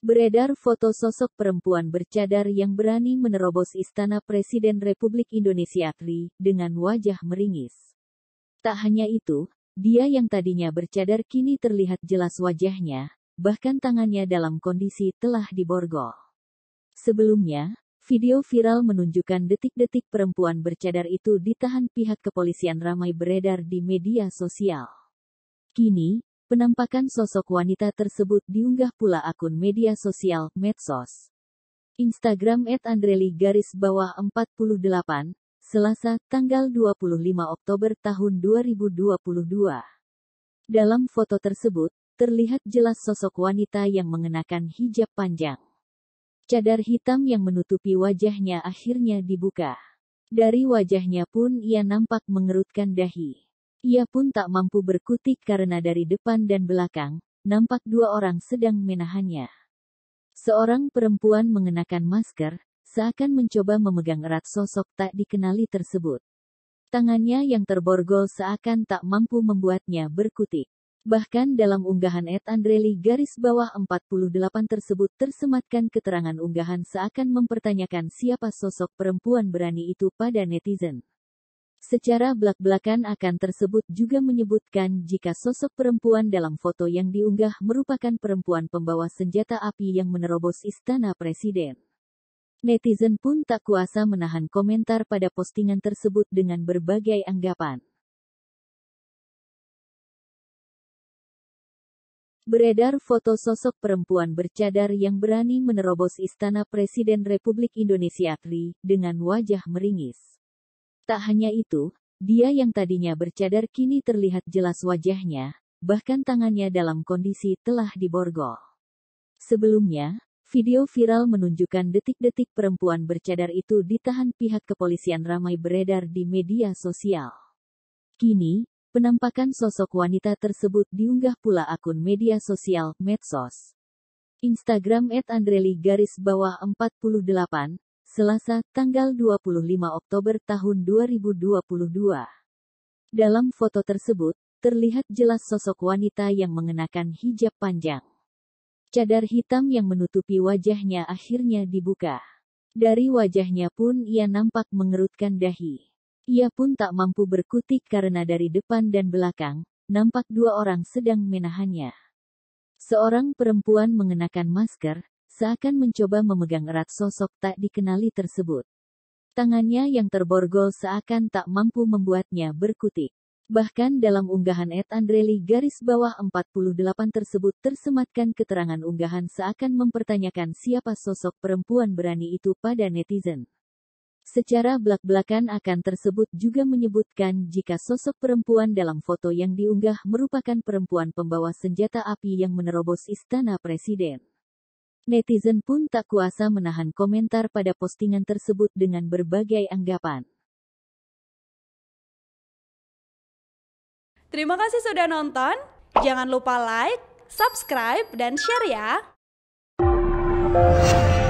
Beredar foto sosok perempuan bercadar yang berani menerobos istana Presiden Republik Indonesia Tri dengan wajah meringis. Tak hanya itu, dia yang tadinya bercadar kini terlihat jelas wajahnya, bahkan tangannya dalam kondisi telah diborgol. Sebelumnya, video viral menunjukkan detik-detik perempuan bercadar itu ditahan pihak kepolisian ramai beredar di media sosial. Kini, Penampakan sosok wanita tersebut diunggah pula akun media sosial, medsos. Instagram at Andreli garis bawah 48, Selasa, tanggal 25 Oktober tahun 2022. Dalam foto tersebut, terlihat jelas sosok wanita yang mengenakan hijab panjang. Cadar hitam yang menutupi wajahnya akhirnya dibuka. Dari wajahnya pun ia nampak mengerutkan dahi. Ia pun tak mampu berkutik karena dari depan dan belakang, nampak dua orang sedang menahannya. Seorang perempuan mengenakan masker, seakan mencoba memegang erat sosok tak dikenali tersebut. Tangannya yang terborgol seakan tak mampu membuatnya berkutik. Bahkan dalam unggahan Ed Andreli garis bawah 48 tersebut tersematkan keterangan unggahan seakan mempertanyakan siapa sosok perempuan berani itu pada netizen. Secara belak-belakan akan tersebut juga menyebutkan jika sosok perempuan dalam foto yang diunggah merupakan perempuan pembawa senjata api yang menerobos istana presiden. Netizen pun tak kuasa menahan komentar pada postingan tersebut dengan berbagai anggapan. Beredar foto sosok perempuan bercadar yang berani menerobos Istana Presiden Republik Indonesia Tri dengan wajah meringis. Tak hanya itu, dia yang tadinya bercadar kini terlihat jelas wajahnya, bahkan tangannya dalam kondisi telah diborgol. Sebelumnya, video viral menunjukkan detik-detik perempuan bercadar itu ditahan pihak kepolisian ramai beredar di media sosial. Kini, penampakan sosok wanita tersebut diunggah pula akun media sosial medsos. Instagram @andreli garis bawah 48 Selasa, tanggal 25 Oktober tahun 2022. Dalam foto tersebut, terlihat jelas sosok wanita yang mengenakan hijab panjang. Cadar hitam yang menutupi wajahnya akhirnya dibuka. Dari wajahnya pun ia nampak mengerutkan dahi. Ia pun tak mampu berkutik karena dari depan dan belakang, nampak dua orang sedang menahannya. Seorang perempuan mengenakan masker, seakan mencoba memegang erat sosok tak dikenali tersebut. Tangannya yang terborgol seakan tak mampu membuatnya berkutik. Bahkan dalam unggahan Ed Andreli garis bawah 48 tersebut tersematkan keterangan unggahan seakan mempertanyakan siapa sosok perempuan berani itu pada netizen. Secara belak-belakan akan tersebut juga menyebutkan jika sosok perempuan dalam foto yang diunggah merupakan perempuan pembawa senjata api yang menerobos istana presiden. Netizen pun tak kuasa menahan komentar pada postingan tersebut dengan berbagai anggapan. Terima kasih sudah nonton. Jangan lupa like, subscribe, dan share ya.